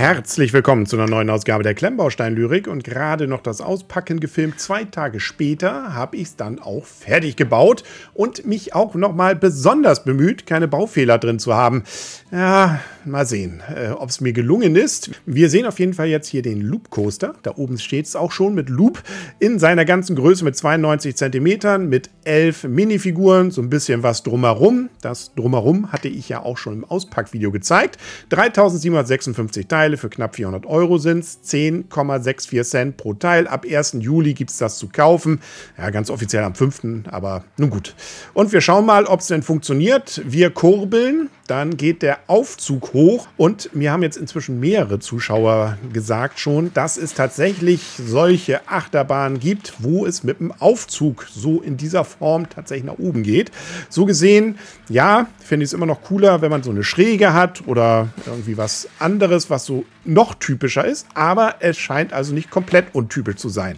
Herzlich willkommen zu einer neuen Ausgabe der Klemmbaustein-Lyrik und gerade noch das Auspacken gefilmt. Zwei Tage später habe ich es dann auch fertig gebaut und mich auch nochmal besonders bemüht, keine Baufehler drin zu haben. Ja, mal sehen, äh, ob es mir gelungen ist. Wir sehen auf jeden Fall jetzt hier den Loop Coaster. Da oben steht es auch schon mit Loop in seiner ganzen Größe mit 92 cm, mit elf Minifiguren, so ein bisschen was drumherum. Das drumherum hatte ich ja auch schon im Auspackvideo gezeigt. 3756 Teile. Teile für knapp 400 Euro sind es. 10,64 Cent pro Teil. Ab 1. Juli gibt es das zu kaufen. Ja, ganz offiziell am 5., aber nun gut. Und wir schauen mal, ob es denn funktioniert. Wir kurbeln dann geht der Aufzug hoch und mir haben jetzt inzwischen mehrere Zuschauer gesagt schon, dass es tatsächlich solche Achterbahnen gibt, wo es mit dem Aufzug so in dieser Form tatsächlich nach oben geht. So gesehen, ja, finde ich es immer noch cooler, wenn man so eine Schräge hat oder irgendwie was anderes, was so noch typischer ist, aber es scheint also nicht komplett untypisch zu sein.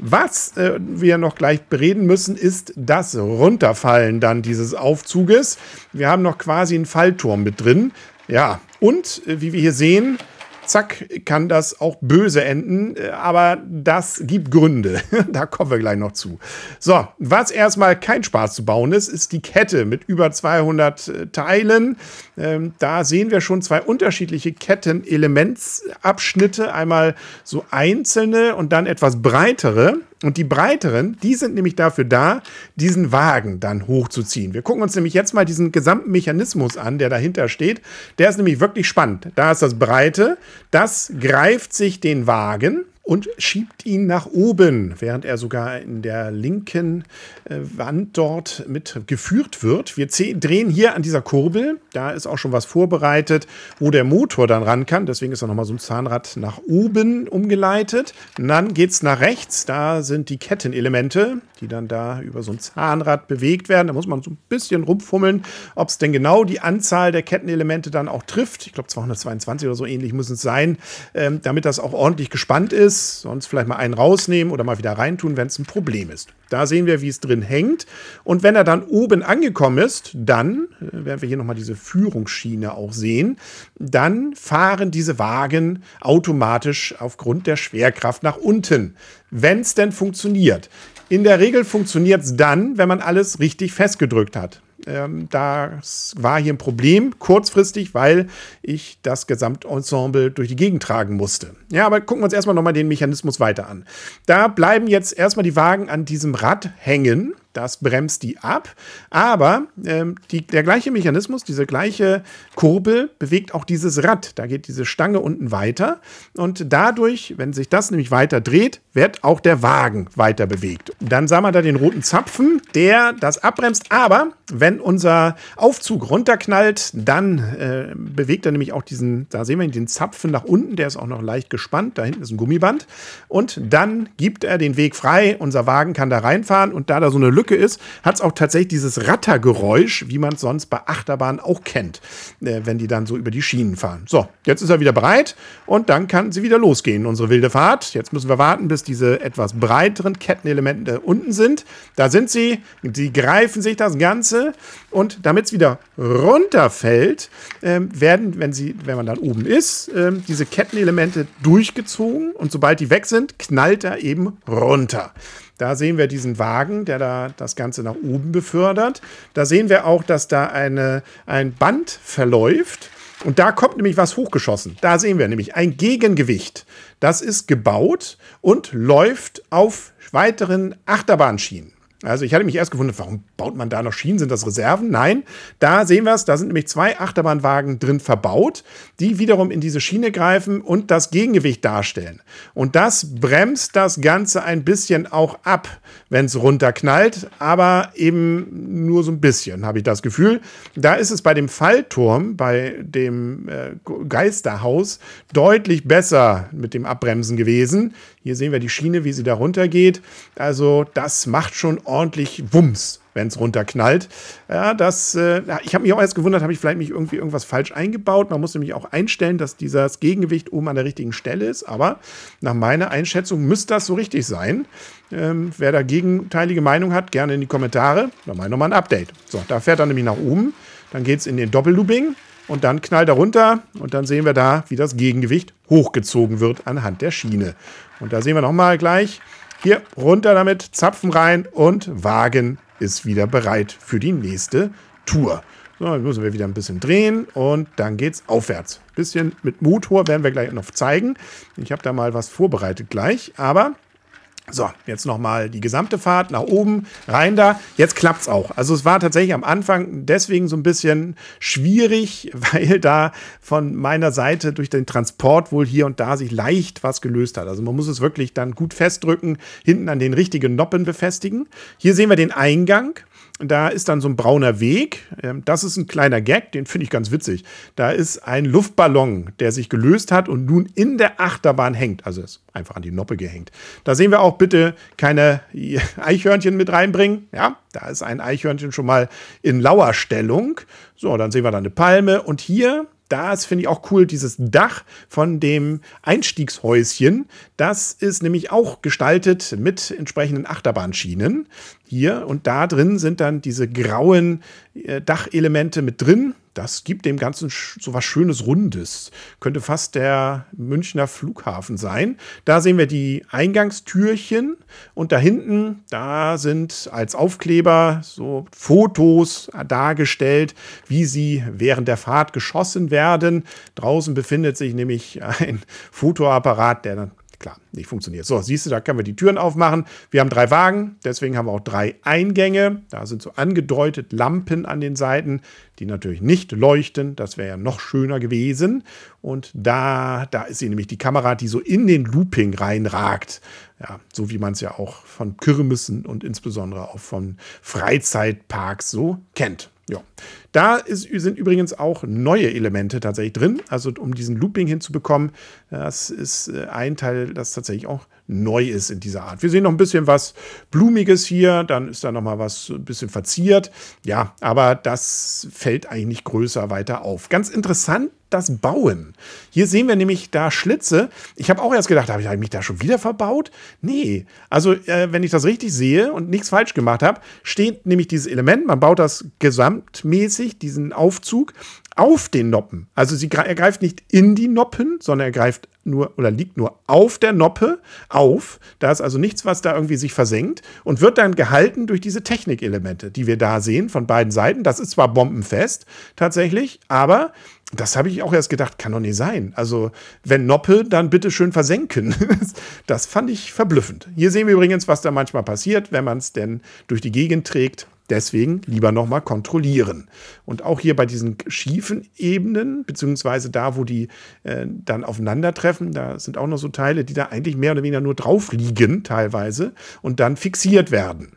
Was äh, wir noch gleich bereden müssen, ist das Runterfallen dann dieses Aufzuges. Wir haben noch quasi einen Fall Fallturm mit drin. Ja, und äh, wie wir hier sehen, zack, kann das auch böse enden. Äh, aber das gibt Gründe. da kommen wir gleich noch zu. So, was erstmal kein Spaß zu bauen ist, ist die Kette mit über 200 äh, Teilen. Ähm, da sehen wir schon zwei unterschiedliche Kettenelementsabschnitte. Einmal so einzelne und dann etwas breitere. Und die breiteren, die sind nämlich dafür da, diesen Wagen dann hochzuziehen. Wir gucken uns nämlich jetzt mal diesen gesamten Mechanismus an, der dahinter steht. Der ist nämlich wirklich spannend. Da ist das Breite, das greift sich den Wagen und schiebt ihn nach oben, während er sogar in der linken äh, Wand dort mit geführt wird. Wir drehen hier an dieser Kurbel, da ist auch schon was vorbereitet, wo der Motor dann ran kann. Deswegen ist da nochmal so ein Zahnrad nach oben umgeleitet. Und dann geht es nach rechts, da sind die Kettenelemente, die dann da über so ein Zahnrad bewegt werden. Da muss man so ein bisschen rumfummeln, ob es denn genau die Anzahl der Kettenelemente dann auch trifft. Ich glaube 222 oder so ähnlich müssen es sein, ähm, damit das auch ordentlich gespannt ist ist, sonst vielleicht mal einen rausnehmen oder mal wieder reintun, wenn es ein Problem ist. Da sehen wir, wie es drin hängt. Und wenn er dann oben angekommen ist, dann, äh, werden wir hier nochmal diese Führungsschiene auch sehen, dann fahren diese Wagen automatisch aufgrund der Schwerkraft nach unten. Wenn es denn funktioniert. In der Regel funktioniert es dann, wenn man alles richtig festgedrückt hat ähm, das war hier ein Problem kurzfristig, weil ich das Gesamtensemble durch die Gegend tragen musste. Ja, aber gucken wir uns erstmal nochmal den Mechanismus weiter an. Da bleiben jetzt erstmal die Wagen an diesem Rad hängen. Das bremst die ab. Aber ähm, die, der gleiche Mechanismus, diese gleiche Kurbel bewegt auch dieses Rad. Da geht diese Stange unten weiter. Und dadurch, wenn sich das nämlich weiter dreht, wird auch der Wagen weiter bewegt. Dann sah man da den roten Zapfen, der das abbremst. Aber wenn unser Aufzug runterknallt, dann äh, bewegt er nämlich auch diesen, da sehen wir ihn, den Zapfen nach unten, der ist auch noch leicht gespannt, da hinten ist ein Gummiband. Und dann gibt er den Weg frei, unser Wagen kann da reinfahren und da da so eine Lücke ist, hat es auch tatsächlich dieses Rattergeräusch, wie man es sonst bei Achterbahnen auch kennt, äh, wenn die dann so über die Schienen fahren. So, jetzt ist er wieder breit und dann kann sie wieder losgehen, unsere wilde Fahrt. Jetzt müssen wir warten, bis diese etwas breiteren Kettenelemente unten sind. Da sind sie, die greifen sich das Ganze Spitze. Und damit es wieder runterfällt, ähm, werden, wenn, sie, wenn man dann oben ist, ähm, diese Kettenelemente durchgezogen. Und sobald die weg sind, knallt er eben runter. Da sehen wir diesen Wagen, der da das Ganze nach oben befördert. Da sehen wir auch, dass da eine, ein Band verläuft. Und da kommt nämlich was hochgeschossen. Da sehen wir nämlich ein Gegengewicht. Das ist gebaut und läuft auf weiteren Achterbahnschienen. Also ich hatte mich erst gewundert, warum baut man da noch Schienen? Sind das Reserven? Nein, da sehen wir es. Da sind nämlich zwei Achterbahnwagen drin verbaut, die wiederum in diese Schiene greifen und das Gegengewicht darstellen. Und das bremst das Ganze ein bisschen auch ab, wenn es runterknallt, aber eben nur so ein bisschen, habe ich das Gefühl. Da ist es bei dem Fallturm, bei dem äh, Geisterhaus, deutlich besser mit dem Abbremsen gewesen. Hier sehen wir die Schiene, wie sie da runtergeht. Also das macht schon ordentlich Wumms, wenn es runterknallt. Ja, das, äh, ich habe mich auch erst gewundert, habe ich vielleicht mich irgendwie irgendwas falsch eingebaut. Man muss nämlich auch einstellen, dass dieses Gegengewicht oben an der richtigen Stelle ist. Aber nach meiner Einschätzung müsste das so richtig sein. Ähm, wer da gegenteilige Meinung hat, gerne in die Kommentare. Dann mal nochmal ein Update. So, da fährt er nämlich nach oben. Dann geht es in den Doppellooping und dann knallt er runter und dann sehen wir da, wie das Gegengewicht hochgezogen wird anhand der Schiene. Und da sehen wir nochmal gleich, hier runter damit, Zapfen rein und Wagen ist wieder bereit für die nächste Tour. So, jetzt müssen wir wieder ein bisschen drehen und dann geht's aufwärts. Bisschen mit Motor werden wir gleich noch zeigen. Ich habe da mal was vorbereitet gleich, aber so, jetzt nochmal die gesamte Fahrt nach oben, rein da. Jetzt klappt's auch. Also es war tatsächlich am Anfang deswegen so ein bisschen schwierig, weil da von meiner Seite durch den Transport wohl hier und da sich leicht was gelöst hat. Also man muss es wirklich dann gut festdrücken, hinten an den richtigen Noppen befestigen. Hier sehen wir den Eingang da ist dann so ein brauner Weg. Ähm, das ist ein kleiner Gag, den finde ich ganz witzig. Da ist ein Luftballon, der sich gelöst hat und nun in der Achterbahn hängt. Also ist einfach an die Noppe gehängt. Da sehen wir auch bitte keine Eichhörnchen mit reinbringen. Ja, da ist ein Eichhörnchen schon mal in Lauerstellung. So, dann sehen wir da eine Palme. Und hier das finde ich auch cool, dieses Dach von dem Einstiegshäuschen. Das ist nämlich auch gestaltet mit entsprechenden Achterbahnschienen hier. Und da drin sind dann diese grauen äh, Dachelemente mit drin das gibt dem Ganzen so was Schönes Rundes. Könnte fast der Münchner Flughafen sein. Da sehen wir die Eingangstürchen und da hinten, da sind als Aufkleber so Fotos dargestellt, wie sie während der Fahrt geschossen werden. Draußen befindet sich nämlich ein Fotoapparat, der dann Klar, nicht funktioniert. So, siehst du, da können wir die Türen aufmachen. Wir haben drei Wagen, deswegen haben wir auch drei Eingänge. Da sind so angedeutet Lampen an den Seiten, die natürlich nicht leuchten. Das wäre ja noch schöner gewesen. Und da, da ist sie nämlich die Kamera, die so in den Looping reinragt. Ja, so wie man es ja auch von Kirmessen und insbesondere auch von Freizeitparks so kennt. Ja, da ist, sind übrigens auch neue Elemente tatsächlich drin. Also um diesen Looping hinzubekommen, das ist äh, ein Teil, das tatsächlich auch neu ist in dieser Art. Wir sehen noch ein bisschen was Blumiges hier, dann ist da noch mal was ein bisschen verziert. Ja, aber das fällt eigentlich größer weiter auf. Ganz interessant das Bauen. Hier sehen wir nämlich da Schlitze. Ich habe auch erst gedacht, habe ich mich da schon wieder verbaut? Nee. Also, äh, wenn ich das richtig sehe und nichts falsch gemacht habe, steht nämlich dieses Element, man baut das gesamtmäßig, diesen Aufzug, auf den Noppen. Also sie er greift nicht in die Noppen, sondern er greift nur oder liegt nur auf der Noppe auf. Da ist also nichts, was da irgendwie sich versenkt und wird dann gehalten durch diese Technikelemente, die wir da sehen von beiden Seiten. Das ist zwar bombenfest tatsächlich, aber das habe ich auch erst gedacht, kann doch nicht sein. Also, wenn Noppe, dann bitte schön versenken. Das fand ich verblüffend. Hier sehen wir übrigens, was da manchmal passiert, wenn man es denn durch die Gegend trägt. Deswegen lieber nochmal kontrollieren. Und auch hier bei diesen schiefen Ebenen, beziehungsweise da, wo die äh, dann aufeinandertreffen, da sind auch noch so Teile, die da eigentlich mehr oder weniger nur drauf liegen teilweise und dann fixiert werden.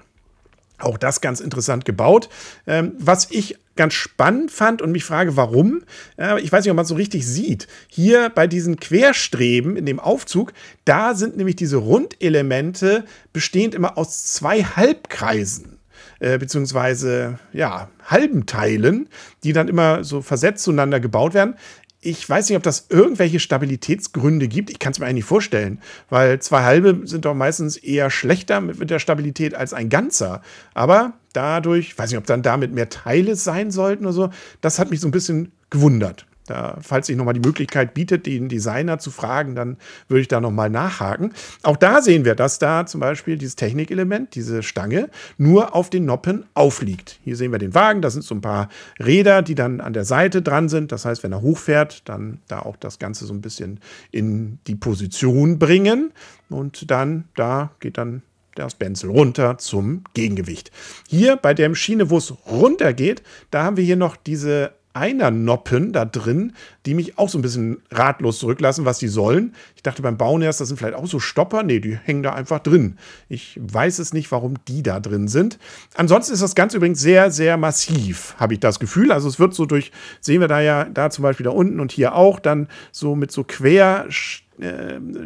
Auch das ganz interessant gebaut. Ähm, was ich ganz spannend fand und mich frage, warum. Äh, ich weiß nicht, ob man es so richtig sieht. Hier bei diesen Querstreben in dem Aufzug, da sind nämlich diese Rundelemente bestehend immer aus zwei Halbkreisen. Äh, beziehungsweise ja, halben Teilen, die dann immer so versetzt zueinander gebaut werden. Ich weiß nicht, ob das irgendwelche Stabilitätsgründe gibt. Ich kann es mir eigentlich vorstellen, weil zwei halbe sind doch meistens eher schlechter mit, mit der Stabilität als ein ganzer. Aber dadurch, weiß nicht, ob dann damit mehr Teile sein sollten oder so, das hat mich so ein bisschen gewundert. Da, falls sich nochmal die Möglichkeit bietet, den Designer zu fragen, dann würde ich da nochmal nachhaken. Auch da sehen wir, dass da zum Beispiel dieses Technikelement, diese Stange, nur auf den Noppen aufliegt. Hier sehen wir den Wagen, da sind so ein paar Räder, die dann an der Seite dran sind. Das heißt, wenn er hochfährt, dann da auch das Ganze so ein bisschen in die Position bringen. Und dann, da geht dann das Benzel runter zum Gegengewicht. Hier bei der Schiene, wo es runter geht, da haben wir hier noch diese einer Noppen da drin, die mich auch so ein bisschen ratlos zurücklassen, was die sollen. Ich dachte beim Bauen erst, das sind vielleicht auch so Stopper. Nee, die hängen da einfach drin. Ich weiß es nicht, warum die da drin sind. Ansonsten ist das Ganze übrigens sehr, sehr massiv, habe ich das Gefühl. Also es wird so durch, sehen wir da ja, da zum Beispiel da unten und hier auch, dann so mit so quer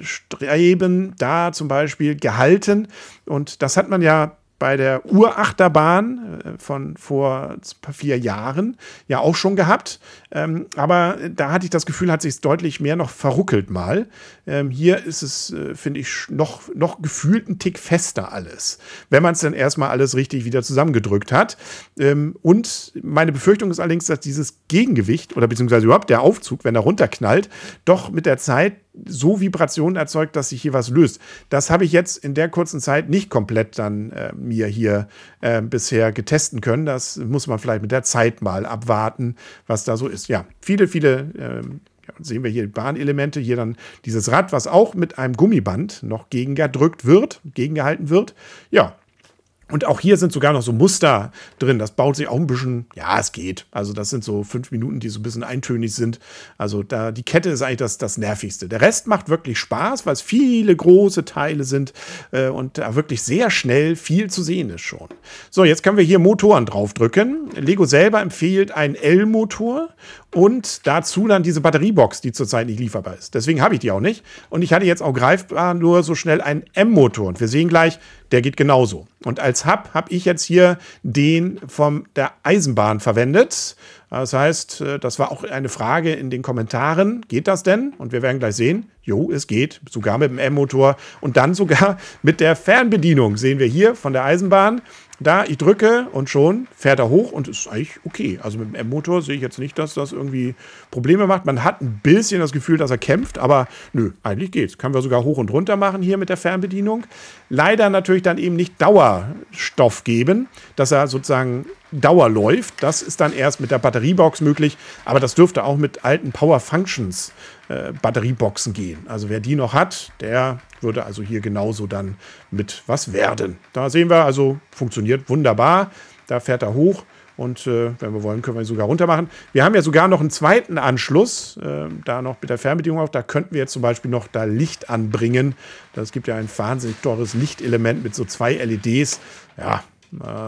Streben da zum Beispiel gehalten. Und das hat man ja bei der Urachterbahn äh, von vor vier Jahren ja auch schon gehabt. Ähm, aber da hatte ich das Gefühl, hat sich es deutlich mehr noch verruckelt mal. Ähm, hier ist es, äh, finde ich, noch, noch gefühlt ein Tick fester alles, wenn man es dann erstmal alles richtig wieder zusammengedrückt hat. Ähm, und meine Befürchtung ist allerdings, dass dieses Gegengewicht oder beziehungsweise überhaupt der Aufzug, wenn er runterknallt, doch mit der Zeit so Vibrationen erzeugt, dass sich hier was löst. Das habe ich jetzt in der kurzen Zeit nicht komplett dann äh, mir hier äh, bisher getesten können. Das muss man vielleicht mit der Zeit mal abwarten, was da so ist. Ja, viele, viele ähm, ja, sehen wir hier Bahnelemente, hier dann dieses Rad, was auch mit einem Gummiband noch gegengedrückt wird, gegengehalten wird. Ja, und auch hier sind sogar noch so Muster drin. Das baut sich auch ein bisschen, ja, es geht. Also das sind so fünf Minuten, die so ein bisschen eintönig sind. Also da, die Kette ist eigentlich das, das Nervigste. Der Rest macht wirklich Spaß, weil es viele große Teile sind äh, und da wirklich sehr schnell viel zu sehen ist schon. So, jetzt können wir hier Motoren draufdrücken. Lego selber empfiehlt einen L-Motor und dazu dann diese Batteriebox, die zurzeit nicht lieferbar ist. Deswegen habe ich die auch nicht. Und ich hatte jetzt auch greifbar nur so schnell einen M-Motor. Und wir sehen gleich, der geht genauso. Und als Hub habe ich jetzt hier den von der Eisenbahn verwendet. Das heißt, äh, das war auch eine Frage in den Kommentaren. Geht das denn? Und wir werden gleich sehen. Jo, es geht. Sogar mit dem M-Motor und dann sogar mit der Fernbedienung. Sehen wir hier von der Eisenbahn. Da, ich drücke und schon fährt er hoch und ist eigentlich okay. Also mit dem M-Motor sehe ich jetzt nicht, dass das irgendwie Probleme macht. Man hat ein bisschen das Gefühl, dass er kämpft, aber nö, eigentlich geht's. Können wir sogar hoch und runter machen hier mit der Fernbedienung. Leider natürlich dann eben nicht Dauerstoff geben, dass er sozusagen Dauer läuft. Das ist dann erst mit der Batteriebox möglich, aber das dürfte auch mit alten Power Functions äh, Batterieboxen gehen. Also wer die noch hat, der würde also hier genauso dann mit was werden. Da sehen wir also, funktioniert wunderbar. Da fährt er hoch. Und äh, wenn wir wollen, können wir ihn sogar runter machen. Wir haben ja sogar noch einen zweiten Anschluss, äh, da noch mit der Fernbedienung auf. Da könnten wir jetzt zum Beispiel noch da Licht anbringen. Das gibt ja ein wahnsinnig teures Lichtelement mit so zwei LEDs. Ja,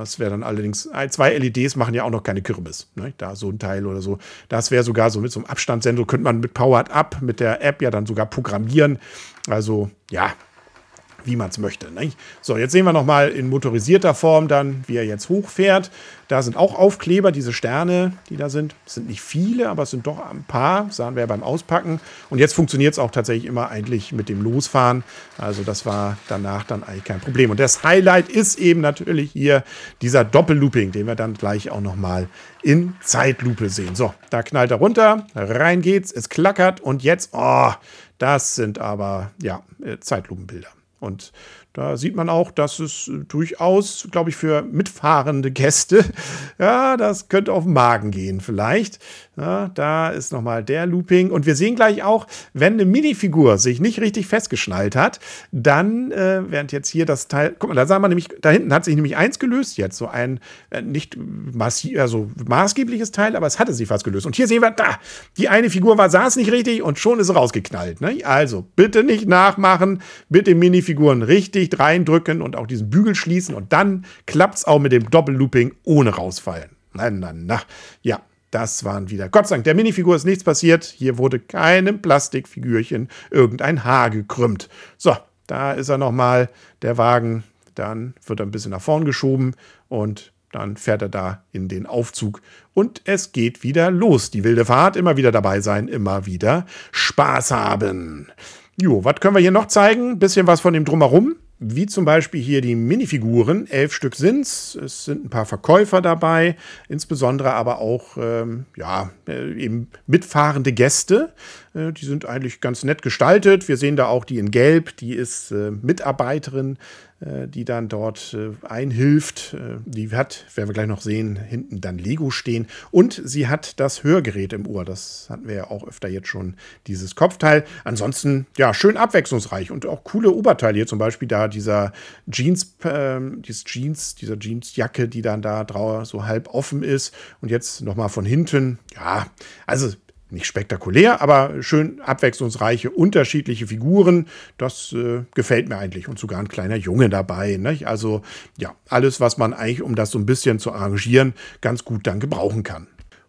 es wäre dann allerdings, äh, zwei LEDs machen ja auch noch keine Kirmes. Ne? Da so ein Teil oder so. Das wäre sogar so mit so einem Abstandssensor, könnte man mit Powered Up, mit der App ja dann sogar programmieren. Also ja, wie man es möchte. Ne? So, jetzt sehen wir nochmal in motorisierter Form dann, wie er jetzt hochfährt. Da sind auch Aufkleber, diese Sterne, die da sind. Das sind nicht viele, aber es sind doch ein paar. Sahen wir ja beim Auspacken. Und jetzt funktioniert es auch tatsächlich immer eigentlich mit dem Losfahren. Also das war danach dann eigentlich kein Problem. Und das Highlight ist eben natürlich hier dieser Doppellooping, den wir dann gleich auch nochmal in Zeitlupe sehen. So, da knallt er runter, rein geht's, es klackert und jetzt, oh, das sind aber, ja, Zeitlupenbilder. Und da sieht man auch, dass es äh, durchaus, glaube ich, für mitfahrende Gäste, ja, das könnte auf den Magen gehen vielleicht. Ja, ne? da ist nochmal der Looping. Und wir sehen gleich auch, wenn eine Minifigur sich nicht richtig festgeschnallt hat, dann, äh, während jetzt hier das Teil, guck mal, da sah man nämlich, da hinten hat sich nämlich eins gelöst jetzt, so ein äh, nicht also maßgebliches Teil, aber es hatte sich fast gelöst. Und hier sehen wir, da, die eine Figur war, saß nicht richtig und schon ist sie rausgeknallt. Ne? Also, bitte nicht nachmachen, bitte Minifiguren richtig undicht reindrücken und auch diesen Bügel schließen und dann klappt es auch mit dem Doppellooping ohne rausfallen. Na, na, na. Ja, das waren wieder. Gott sei Dank, der Minifigur ist nichts passiert. Hier wurde keinem Plastikfigürchen irgendein Haar gekrümmt. So, da ist er nochmal, der Wagen. Dann wird er ein bisschen nach vorn geschoben und dann fährt er da in den Aufzug und es geht wieder los. Die wilde Fahrt, immer wieder dabei sein, immer wieder Spaß haben. Jo, was können wir hier noch zeigen? Bisschen was von dem Drumherum wie zum Beispiel hier die Minifiguren, elf Stück sind's. Es sind ein paar Verkäufer dabei, insbesondere aber auch ähm, ja, äh, eben mitfahrende Gäste. Äh, die sind eigentlich ganz nett gestaltet. Wir sehen da auch die in Gelb, die ist äh, Mitarbeiterin äh, die dann dort äh, einhilft. Die äh, hat, werden wir gleich noch sehen, hinten dann Lego stehen. Und sie hat das Hörgerät im Ohr. Das hatten wir ja auch öfter jetzt schon, dieses Kopfteil. Ansonsten, ja, schön abwechslungsreich und auch coole Oberteile. Hier zum Beispiel da dieser Jeans, äh, dieses Jeans, dieser Jeansjacke, die dann da drau so halb offen ist. Und jetzt nochmal von hinten. Ja, also nicht spektakulär, aber schön abwechslungsreiche, unterschiedliche Figuren. Das äh, gefällt mir eigentlich. Und sogar ein kleiner Junge dabei. Nicht? Also ja, alles, was man eigentlich, um das so ein bisschen zu arrangieren, ganz gut dann gebrauchen kann.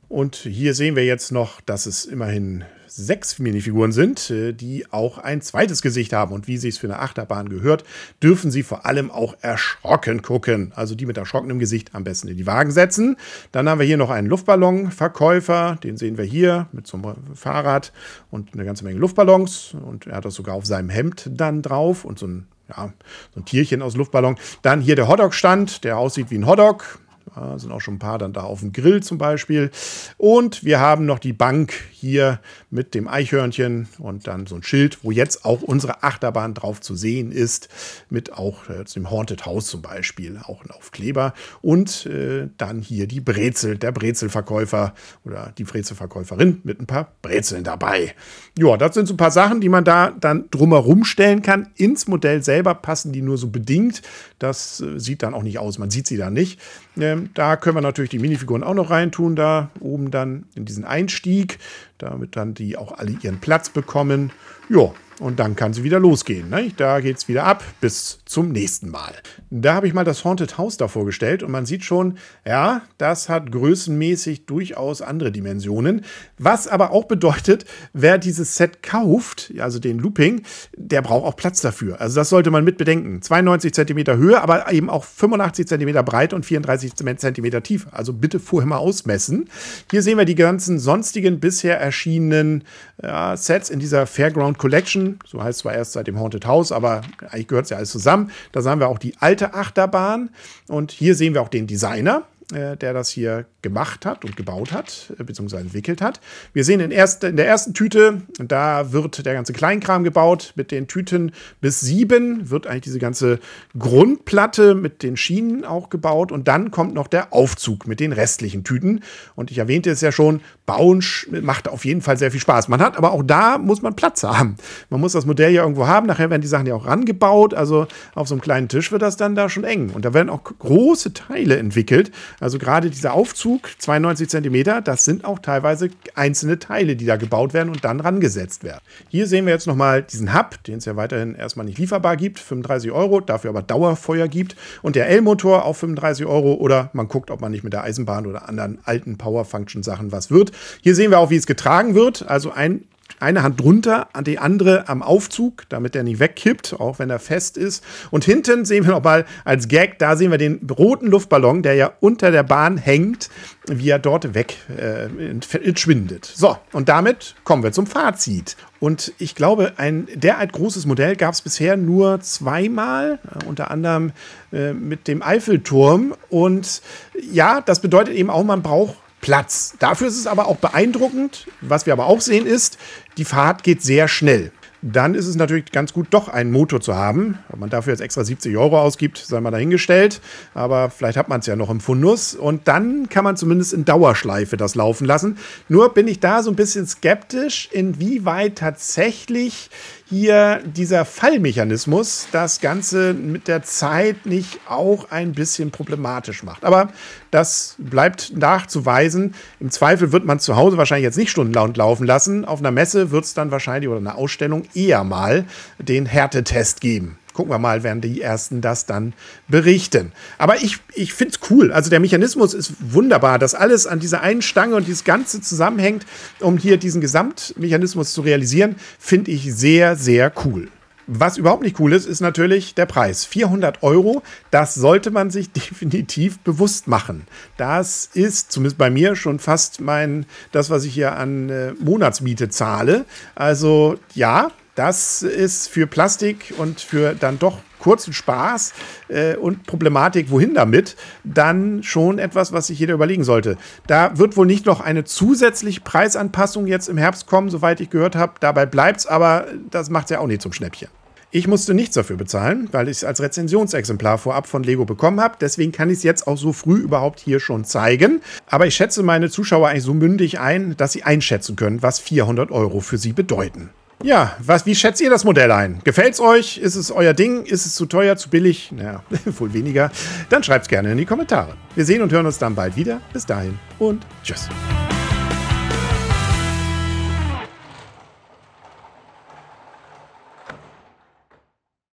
Und hier sehen wir jetzt noch, dass es immerhin sechs Minifiguren sind, äh, die auch ein zweites Gesicht haben. Und wie sich's für eine Achterbahn gehört, dürfen sie vor allem auch erschrocken gucken. Also die mit erschrockenem Gesicht am besten in die Wagen setzen. Dann haben wir hier noch einen Luftballonverkäufer. Den sehen wir hier mit so einem Fahrrad und eine ganze Menge Luftballons. Und er hat das sogar auf seinem Hemd dann drauf und so ein, ja, so ein Tierchen aus Luftballon. Dann hier der Hotdog-Stand, der aussieht wie ein Hotdog ja, äh, sind auch schon ein paar dann da auf dem Grill zum Beispiel. Und wir haben noch die Bank hier mit dem Eichhörnchen und dann so ein Schild, wo jetzt auch unsere Achterbahn drauf zu sehen ist. Mit auch äh, dem Haunted House zum Beispiel, auch ein Aufkleber. Und äh, dann hier die Brezel, der Brezelverkäufer oder die Brezelverkäuferin mit ein paar Brezeln dabei. Ja, das sind so ein paar Sachen, die man da dann drumherum stellen kann. Ins Modell selber passen die nur so bedingt. Das äh, sieht dann auch nicht aus. Man sieht sie da nicht. Ähm, da können wir natürlich die Minifiguren auch noch reintun, da oben dann in diesen Einstieg damit dann die auch alle ihren Platz bekommen. Ja, und dann kann sie wieder losgehen. Ne? Da es wieder ab. Bis zum nächsten Mal. Da habe ich mal das Haunted House davor gestellt und man sieht schon, ja, das hat größenmäßig durchaus andere Dimensionen. Was aber auch bedeutet, wer dieses Set kauft, also den Looping, der braucht auch Platz dafür. Also das sollte man mit bedenken. 92 Zentimeter Höhe, aber eben auch 85 Zentimeter breit und 34 Zentimeter tief. Also bitte vorher mal ausmessen. Hier sehen wir die ganzen sonstigen bisher erschienenen äh, Sets in dieser Fairground Collection. So heißt es zwar erst seit dem Haunted House, aber eigentlich gehört es ja alles zusammen. Da sahen wir auch die alte Achterbahn und hier sehen wir auch den Designer. Äh, der das hier gemacht hat und gebaut hat, äh, beziehungsweise entwickelt hat. Wir sehen in, erst, in der ersten Tüte, da wird der ganze Kleinkram gebaut. Mit den Tüten bis sieben wird eigentlich diese ganze Grundplatte mit den Schienen auch gebaut. Und dann kommt noch der Aufzug mit den restlichen Tüten. Und ich erwähnte es ja schon, bauen macht auf jeden Fall sehr viel Spaß. Man hat aber auch da muss man Platz haben. Man muss das Modell ja irgendwo haben. Nachher werden die Sachen ja auch rangebaut. Also auf so einem kleinen Tisch wird das dann da schon eng. Und da werden auch große Teile entwickelt. Also gerade dieser Aufzug, 92 Zentimeter, das sind auch teilweise einzelne Teile, die da gebaut werden und dann rangesetzt werden. Hier sehen wir jetzt nochmal diesen Hub, den es ja weiterhin erstmal nicht lieferbar gibt, 35 Euro, dafür aber Dauerfeuer gibt. Und der L-Motor auf 35 Euro oder man guckt, ob man nicht mit der Eisenbahn oder anderen alten Power-Function-Sachen was wird. Hier sehen wir auch, wie es getragen wird. Also ein eine Hand drunter, die andere am Aufzug, damit der nicht wegkippt, auch wenn er fest ist. Und hinten sehen wir nochmal als Gag, da sehen wir den roten Luftballon, der ja unter der Bahn hängt, wie er dort weg äh, entschwindet. So, und damit kommen wir zum Fazit. Und ich glaube, ein derart großes Modell gab es bisher nur zweimal, äh, unter anderem äh, mit dem Eiffelturm. Und ja, das bedeutet eben auch, man braucht Platz. Dafür ist es aber auch beeindruckend. Was wir aber auch sehen ist, die Fahrt geht sehr schnell. Dann ist es natürlich ganz gut, doch einen Motor zu haben. Ob man dafür jetzt extra 70 Euro ausgibt, sei mal dahingestellt. Aber vielleicht hat man es ja noch im Fundus. Und dann kann man zumindest in Dauerschleife das laufen lassen. Nur bin ich da so ein bisschen skeptisch, inwieweit tatsächlich hier dieser Fallmechanismus das Ganze mit der Zeit nicht auch ein bisschen problematisch macht. Aber das bleibt nachzuweisen. Im Zweifel wird man zu Hause wahrscheinlich jetzt nicht stundenlang laufen lassen. Auf einer Messe wird es dann wahrscheinlich oder einer Ausstellung eher mal den Härtetest geben gucken wir mal, werden die Ersten das dann berichten. Aber ich, ich finde es cool. Also der Mechanismus ist wunderbar, dass alles an dieser einen Stange und dieses Ganze zusammenhängt, um hier diesen Gesamtmechanismus zu realisieren, finde ich sehr, sehr cool. Was überhaupt nicht cool ist, ist natürlich der Preis. 400 Euro, das sollte man sich definitiv bewusst machen. Das ist zumindest bei mir schon fast mein, das, was ich hier an äh, Monatsmiete zahle. Also ja, das ist für Plastik und für dann doch kurzen Spaß äh, und Problematik, wohin damit, dann schon etwas, was sich jeder überlegen sollte. Da wird wohl nicht noch eine zusätzliche Preisanpassung jetzt im Herbst kommen, soweit ich gehört habe. Dabei bleibt es, aber das macht es ja auch nicht zum Schnäppchen. Ich musste nichts dafür bezahlen, weil ich es als Rezensionsexemplar vorab von Lego bekommen habe. Deswegen kann ich es jetzt auch so früh überhaupt hier schon zeigen. Aber ich schätze meine Zuschauer eigentlich so mündig ein, dass sie einschätzen können, was 400 Euro für sie bedeuten. Ja, was, wie schätzt ihr das Modell ein? Gefällt es euch? Ist es euer Ding? Ist es zu teuer, zu billig? Naja, wohl weniger. Dann schreibt es gerne in die Kommentare. Wir sehen und hören uns dann bald wieder. Bis dahin und tschüss.